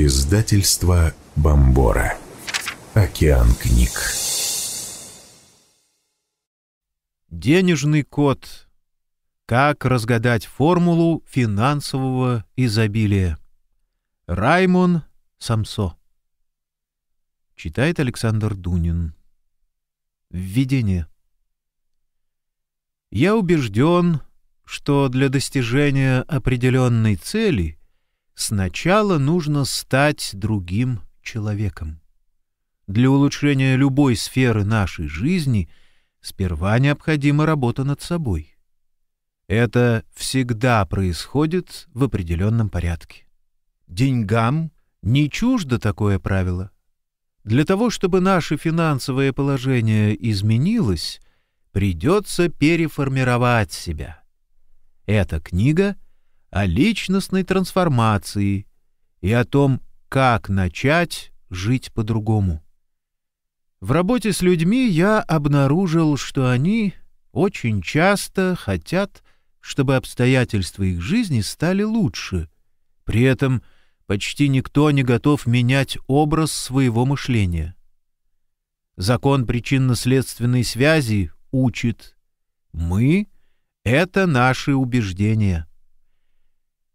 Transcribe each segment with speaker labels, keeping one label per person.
Speaker 1: Издательство Бомбора. Океан книг. Денежный код. Как разгадать формулу финансового изобилия. Раймон Самсо. Читает Александр Дунин. Введение. Я убежден, что для достижения определенной цели — Сначала нужно стать другим человеком. Для улучшения любой сферы нашей жизни сперва необходима работа над собой. Это всегда происходит в определенном порядке. Деньгам не чуждо такое правило. Для того, чтобы наше финансовое положение изменилось, придется переформировать себя. Эта книга — о личностной трансформации и о том, как начать жить по-другому. В работе с людьми я обнаружил, что они очень часто хотят, чтобы обстоятельства их жизни стали лучше. При этом почти никто не готов менять образ своего мышления. Закон причинно-следственной связи учит «мы» — это наши убеждения.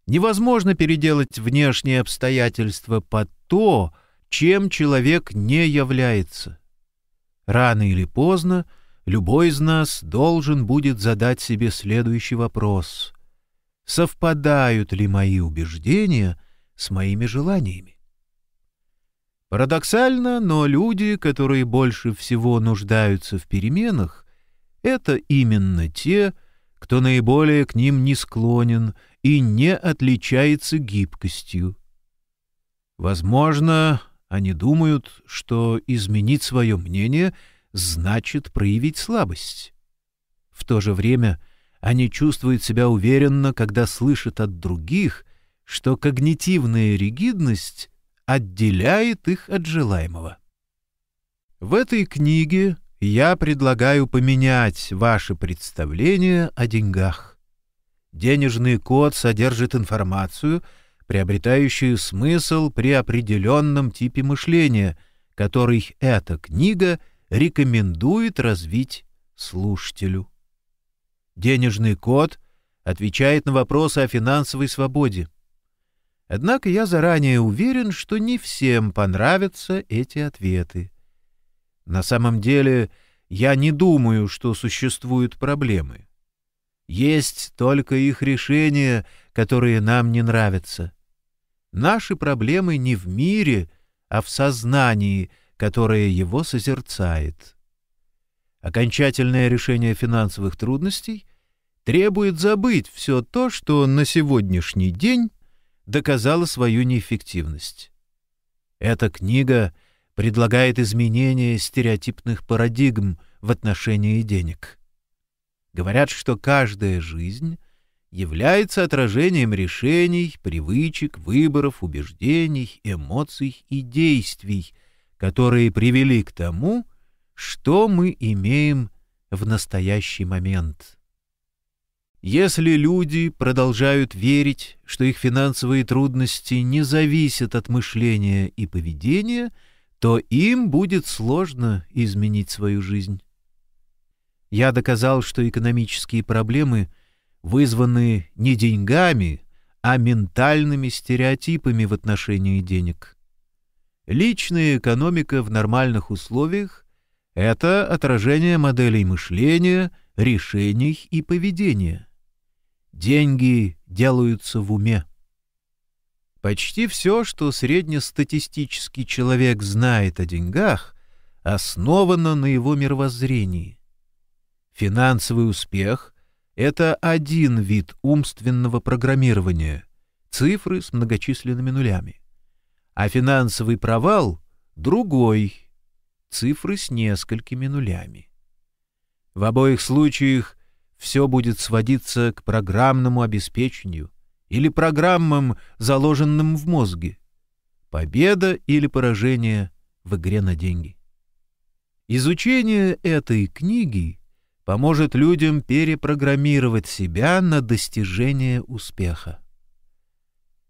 Speaker 1: Невозможно переделать внешние обстоятельства под то, чем человек не является. Рано или поздно любой из нас должен будет задать себе следующий вопрос. Совпадают ли мои убеждения с моими желаниями? Парадоксально, но люди, которые больше всего нуждаются в переменах, это именно те, кто наиболее к ним не склонен и не отличается гибкостью. Возможно, они думают, что изменить свое мнение значит проявить слабость. В то же время они чувствуют себя уверенно, когда слышат от других, что когнитивная ригидность отделяет их от желаемого. В этой книге я предлагаю поменять ваше представление о деньгах. Денежный код содержит информацию, приобретающую смысл при определенном типе мышления, который эта книга рекомендует развить слушателю. Денежный код отвечает на вопросы о финансовой свободе. Однако я заранее уверен, что не всем понравятся эти ответы. На самом деле, я не думаю, что существуют проблемы. Есть только их решения, которые нам не нравятся. Наши проблемы не в мире, а в сознании, которое его созерцает. Окончательное решение финансовых трудностей требует забыть все то, что на сегодняшний день доказало свою неэффективность. Эта книга предлагает изменение стереотипных парадигм в отношении денег. Говорят, что каждая жизнь является отражением решений, привычек, выборов, убеждений, эмоций и действий, которые привели к тому, что мы имеем в настоящий момент. Если люди продолжают верить, что их финансовые трудности не зависят от мышления и поведения, то им будет сложно изменить свою жизнь. Я доказал, что экономические проблемы вызваны не деньгами, а ментальными стереотипами в отношении денег. Личная экономика в нормальных условиях — это отражение моделей мышления, решений и поведения. Деньги делаются в уме. Почти все, что среднестатистический человек знает о деньгах, основано на его мировоззрении — Финансовый успех — это один вид умственного программирования, цифры с многочисленными нулями. А финансовый провал — другой, цифры с несколькими нулями. В обоих случаях все будет сводиться к программному обеспечению или программам, заложенным в мозге. Победа или поражение в игре на деньги. Изучение этой книги — поможет людям перепрограммировать себя на достижение успеха.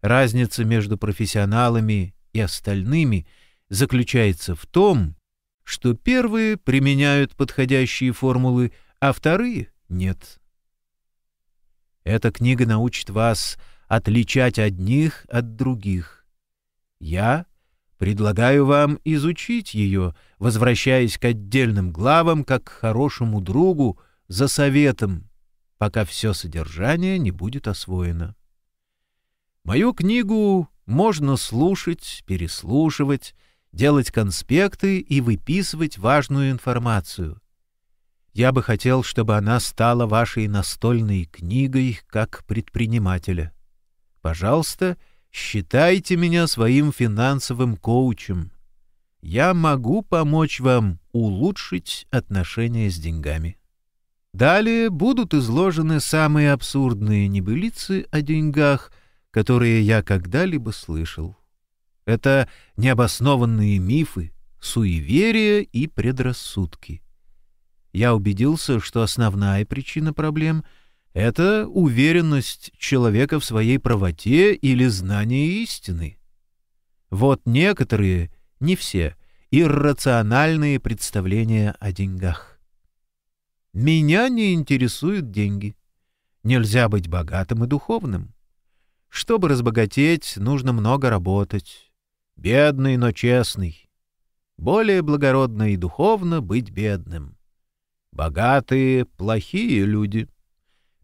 Speaker 1: Разница между профессионалами и остальными заключается в том, что первые применяют подходящие формулы, а вторые — нет. Эта книга научит вас отличать одних от других. Я Предлагаю вам изучить ее, возвращаясь к отдельным главам, как к хорошему другу, за советом, пока все содержание не будет освоено. Мою книгу можно слушать, переслушивать, делать конспекты и выписывать важную информацию. Я бы хотел, чтобы она стала вашей настольной книгой как предпринимателя. Пожалуйста, пожалуйста, Считайте меня своим финансовым коучем. Я могу помочь вам улучшить отношения с деньгами. Далее будут изложены самые абсурдные небылицы о деньгах, которые я когда-либо слышал. Это необоснованные мифы, суеверия и предрассудки. Я убедился, что основная причина проблем — это уверенность человека в своей правоте или знание истины. Вот некоторые, не все, иррациональные представления о деньгах. Меня не интересуют деньги. Нельзя быть богатым и духовным. Чтобы разбогатеть, нужно много работать. Бедный, но честный. Более благородно и духовно быть бедным. Богатые — плохие люди.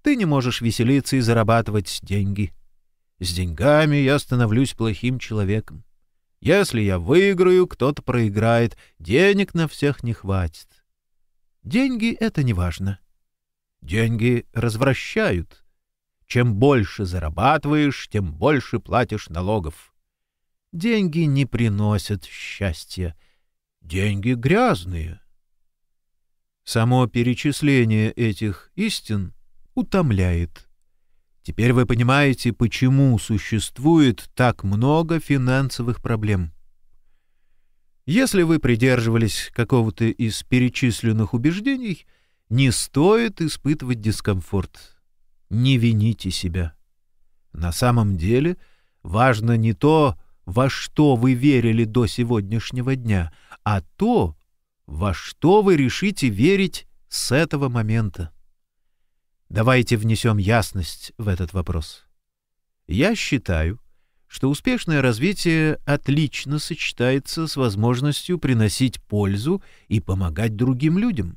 Speaker 1: Ты не можешь веселиться и зарабатывать деньги. С деньгами я становлюсь плохим человеком. Если я выиграю, кто-то проиграет. Денег на всех не хватит. Деньги — это не важно. Деньги развращают. Чем больше зарабатываешь, тем больше платишь налогов. Деньги не приносят счастья. Деньги грязные. Само перечисление этих истин — утомляет. Теперь вы понимаете, почему существует так много финансовых проблем. Если вы придерживались какого-то из перечисленных убеждений, не стоит испытывать дискомфорт. Не вините себя. На самом деле важно не то, во что вы верили до сегодняшнего дня, а то, во что вы решите верить с этого момента. Давайте внесем ясность в этот вопрос. Я считаю, что успешное развитие отлично сочетается с возможностью приносить пользу и помогать другим людям.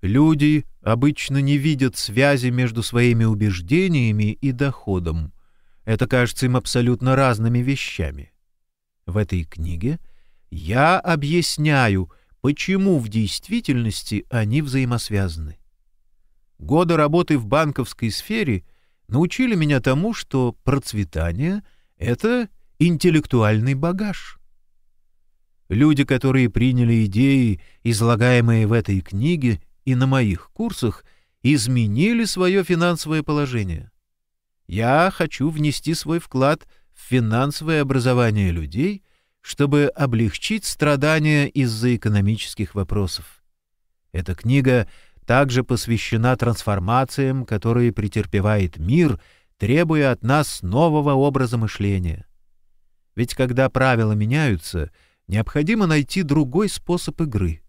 Speaker 1: Люди обычно не видят связи между своими убеждениями и доходом. Это кажется им абсолютно разными вещами. В этой книге я объясняю, почему в действительности они взаимосвязаны. Годы работы в банковской сфере научили меня тому, что процветание — это интеллектуальный багаж. Люди, которые приняли идеи, излагаемые в этой книге и на моих курсах, изменили свое финансовое положение. Я хочу внести свой вклад в финансовое образование людей, чтобы облегчить страдания из-за экономических вопросов. Эта книга также посвящена трансформациям, которые претерпевает мир, требуя от нас нового образа мышления. Ведь когда правила меняются, необходимо найти другой способ игры.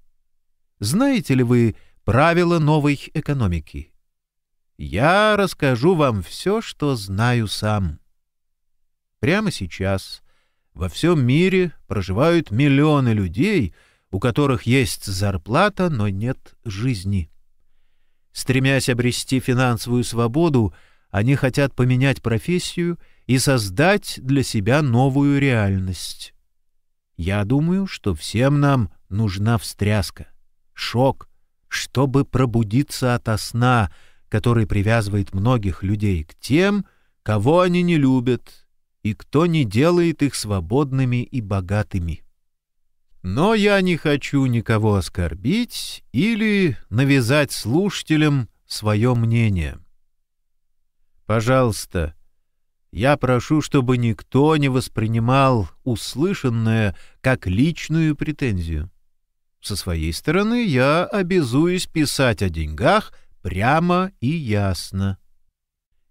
Speaker 1: Знаете ли вы правила новой экономики? Я расскажу вам все, что знаю сам. Прямо сейчас во всем мире проживают миллионы людей, у которых есть зарплата, но нет жизни. Стремясь обрести финансовую свободу, они хотят поменять профессию и создать для себя новую реальность. Я думаю, что всем нам нужна встряска, шок, чтобы пробудиться ото сна, который привязывает многих людей к тем, кого они не любят и кто не делает их свободными и богатыми. Но я не хочу никого оскорбить или навязать слушателям свое мнение. Пожалуйста, я прошу, чтобы никто не воспринимал услышанное как личную претензию. Со своей стороны я обязуюсь писать о деньгах прямо и ясно.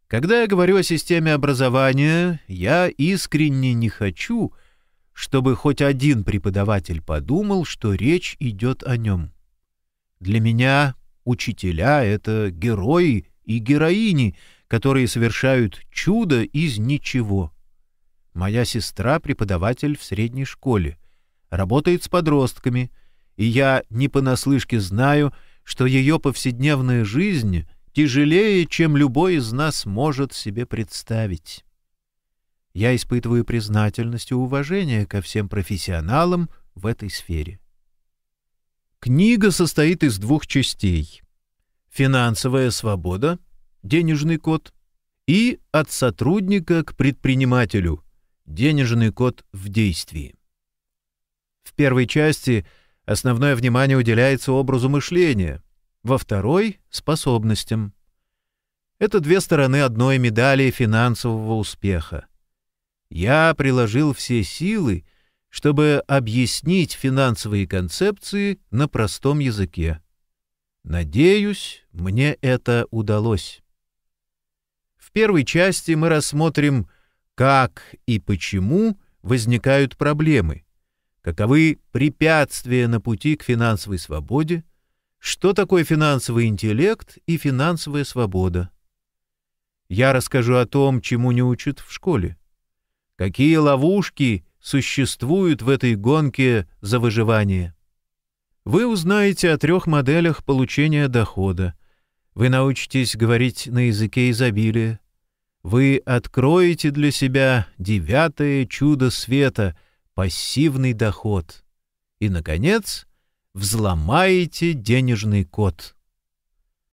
Speaker 1: Когда я говорю о системе образования, я искренне не хочу — чтобы хоть один преподаватель подумал, что речь идет о нем. Для меня учителя — это герои и героини, которые совершают чудо из ничего. Моя сестра — преподаватель в средней школе, работает с подростками, и я не понаслышке знаю, что ее повседневная жизнь тяжелее, чем любой из нас может себе представить. Я испытываю признательность и уважение ко всем профессионалам в этой сфере. Книга состоит из двух частей. «Финансовая свобода», «Денежный код» и «От сотрудника к предпринимателю», «Денежный код в действии». В первой части основное внимание уделяется образу мышления, во второй — способностям. Это две стороны одной медали финансового успеха — я приложил все силы, чтобы объяснить финансовые концепции на простом языке. Надеюсь, мне это удалось. В первой части мы рассмотрим, как и почему возникают проблемы, каковы препятствия на пути к финансовой свободе, что такое финансовый интеллект и финансовая свобода. Я расскажу о том, чему не учат в школе Какие ловушки существуют в этой гонке за выживание? Вы узнаете о трех моделях получения дохода. Вы научитесь говорить на языке изобилия. Вы откроете для себя девятое чудо света — пассивный доход. И, наконец, взломаете денежный код.